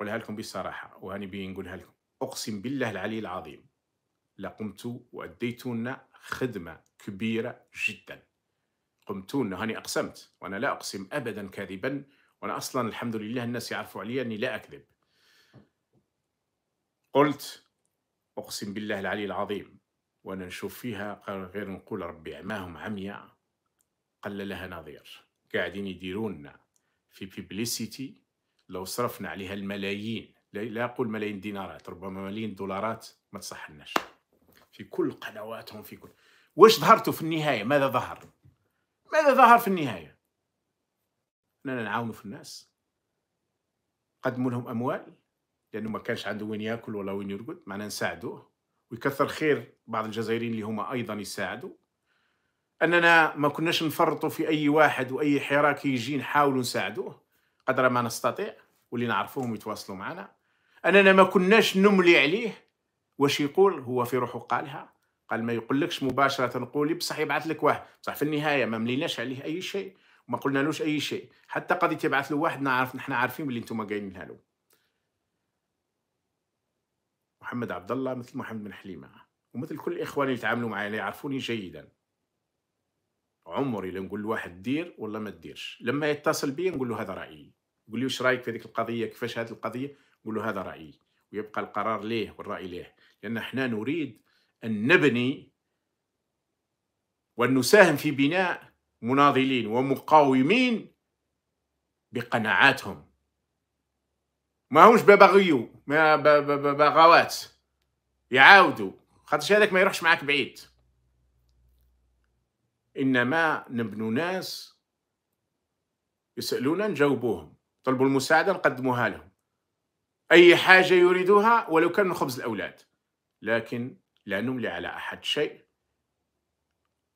نقولها لكم بصراحة وهني نقولها لكم أقسم بالله العلي العظيم لقمت وأديتن خدمة كبيرة جدا قمتون هاني أقسمت وأنا لا أقسم أبدا كاذبا وأنا أصلا الحمد لله الناس يعرفوا عليا أني لا أكذب قلت أقسم بالله العلي العظيم وأنا نشوف فيها غير نقول ربي عماهم عمياء قل لها نظير قاعدين يديرونا في بيبليسيتي لو صرفنا عليها الملايين لا أقول ملايين دينارات ربما ملايين دولارات ما تصحناش في كل قنواتهم في كل واش ظهرتوا في النهاية ماذا ظهر ماذا ظهر في النهاية أننا نعاونوا في الناس قدموا لهم أموال لأنه ما كانش عنده وين ياكل ولا وين يرقد معنا نساعدوه ويكثر خير بعض الجزائريين اللي هما أيضا يساعدوا أننا ما كناش نفرطوا في أي واحد وأي حراك يجي نحاولوا نساعدوه قدر ما نستطيع واللي نعرفوهم يتواصلوا معنا اننا ما كناش نملي عليه واش يقول هو في روحه قالها قال ما يقولكش مباشره قولي بصح يبعث لك واحد بصح في النهايه ما مليناش عليه اي شيء وما قلنالوش اي شيء حتى قضيه يبعث له واحد نعرف نحن عارفين باللي نتوما جايين له محمد عبد الله مثل محمد بن حليمه ومثل كل الاخوان اللي يتعاملوا معي يعرفوني جيدا عمري لا نقول لواحد دير ولا ما تديرش لما يتصل بي نقول له هذا رايي قول لي واش رايك في هذيك القضيه كيفاش هذه القضيه قول له هذا رايي ويبقى القرار ليه والراي ليه لان احنا نريد ان نبني وان نساهم في بناء مناضلين ومقاومين بقناعاتهم ما همش بباغيو ما بغاوات يعاودوا خاطرش هذاك ما يروحش معاك بعيد انما نبنو ناس يسالونا نجاوبوهم طلبوا المساعدة نقدموها لهم أي حاجة يريدوها ولو كان من خبز الأولاد لكن لا نملي على أحد شيء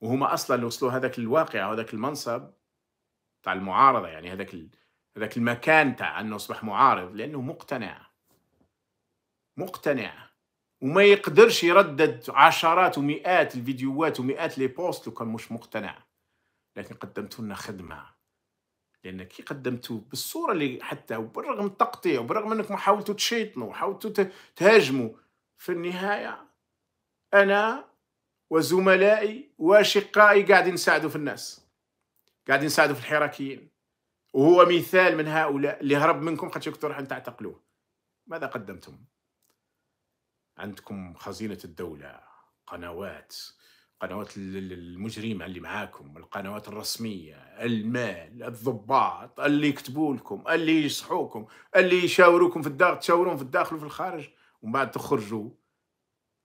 وهما أصلا اللي وصلوا هذاك الواقع وهذاك المنصب تاع المعارضة يعني هذاك هذاك المكان تاع أنه أصبح معارض لأنه مقتنع مقتنع وما يقدرش يردد عشرات ومئات الفيديوهات ومئات لي بوست لو كان مش مقتنع لكن قدمت لنا خدمه لان كي قدمتو بالصوره اللي حتى وبالرغم التقطيع وبالرغم انكم حاولتوا تشيطنوا وحاولتوا تهاجموا في النهايه انا وزملائي واشقائي قاعدين نساعدوا في الناس قاعدين نساعدوا في الحراكيين وهو مثال من هؤلاء اللي هرب منكم قد شكتوا راح تعتقلوه ماذا قدمتم عندكم خزينه الدوله قنوات القنوات المجرمة اللي معاكم القنوات الرسمية المال الضباط اللي يكتبوا لكم اللي يصحوكم اللي يشاوروكم في الداخل تشاورون في الداخل وفي الخارج ومن بعد تخرجوا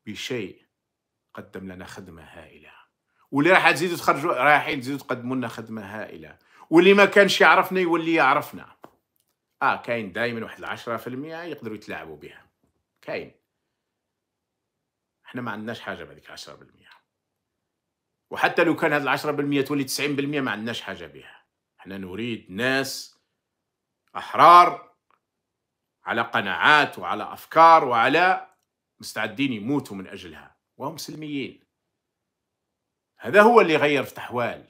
بشيء قدم لنا خدمة هائلة واللي راح تزيدوا تخرجوا رايحين تزيدوا تقدموا لنا خدمة هائلة واللي ما كانش يعرفنا يولي يعرفنا اه كاين دائما واحد العشرة في المية يقدروا يتلاعبوا بها كاين احنا ما عندناش حاجة بهذيك العشرة بالمية وحتى لو كان هذا بالمئة تولي تسعين بالمئة ما عندناش حاجه بها احنا نريد ناس احرار على قناعات وعلى افكار وعلى مستعدين يموتوا من اجلها وهم سلميين هذا هو اللي غير في تحوال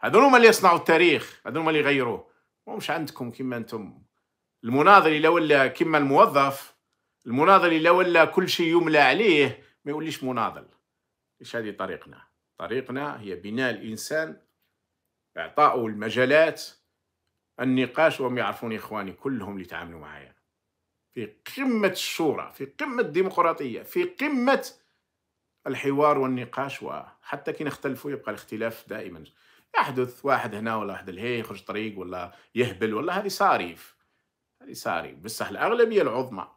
هذول هما اللي يصنعوا التاريخ هذول هما اللي يغيروه ومش عندكم كما انتم المناضل الا ولا كما الموظف المناضل الا ولا كل شيء يملى عليه ما يوليش مناضل ايش هذه طريقنا طريقنا هي بناء الإنسان إعطائه المجالات النقاش وهم يعرفون إخواني كلهم اللي تعاملوا معايا في قمة الشورى في قمة الديمقراطية في قمة الحوار والنقاش وحتى كي نختلفوا يبقى الاختلاف دائما يحدث واحد هنا ولا واحد لهي يخرج طريق ولا يهبل ولا هذه صاريف هذه صاريف بصح الأغلبية العظمى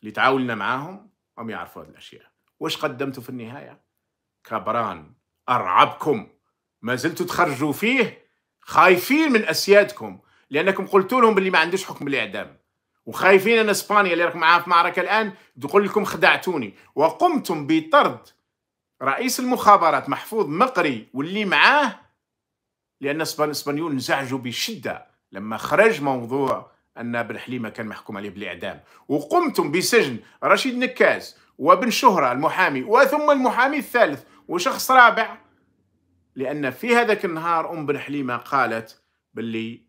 اللي تعاوننا معاهم هم يعرفوا هذه الأشياء واش قدمتوا في النهاية كبران أرعبكم ما زلتوا تخرجوا فيه خايفين من أسيادكم لأنكم قلتوا لهم باللي ما عندوش حكم الإعدام وخايفين أن إسبانيا اللي راكم معاها في معركة الآن تقول لكم خدعتوني وقمتم بطرد رئيس المخابرات محفوظ مقري واللي معاه لأن الإسبانيون انزعجوا بشدة لما خرج موضوع أن بن حليمة كان محكوم عليه بالإعدام وقمتم بسجن رشيد نكاز وابن شهرة المحامي وثم المحامي الثالث وشخص رابع لأن في هذاك النهار أم بن حليمة قالت باللي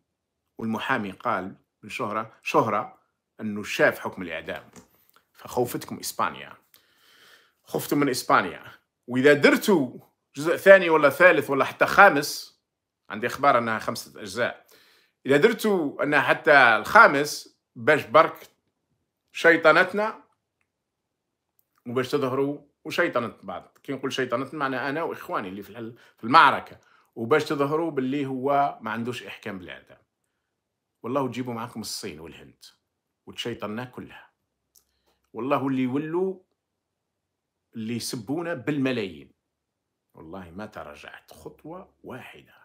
والمحامي قال بن شهرة شهرة أنه شاف حكم الإعدام فخوفتكم إسبانيا خفتم من إسبانيا وإذا درتوا جزء ثاني ولا ثالث ولا حتى خامس عندي اخبار انها خمسه اجزاء اذا درتوا انها حتى الخامس باش برك شيطنتنا وباش تظهروا وشيطنت بعض كي نقول شيطنت معنى انا واخواني اللي في في المعركه وباش تظهروا باللي هو ما عندوش احكام بالاعدام والله تجيبوا معاكم الصين والهند وتشيطنا كلها والله اللي يولوا اللي يسبونا بالملايين والله ما تراجعت خطوة واحدة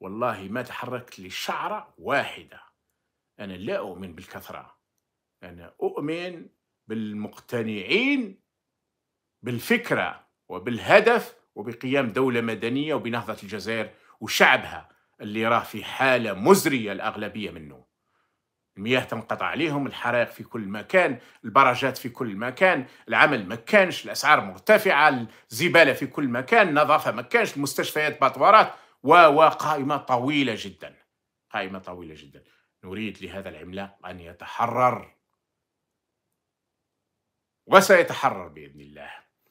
والله ما تحركت لشعرة واحدة أنا لا أؤمن بالكثرة أنا أؤمن بالمقتنعين بالفكرة وبالهدف وبقيام دولة مدنية وبنهضة الجزائر وشعبها اللي راه في حالة مزرية الأغلبية منه المياه تنقطع عليهم الحرائق في كل مكان البراجات في كل مكان العمل ما كانش الأسعار مرتفعة الزبالة في كل مكان النظافة ما كانش المستشفيات باطورات وقائمة طويلة جدا قائمة طويلة جدا نريد لهذا العملاق أن يتحرر وسيتحرر بإذن الله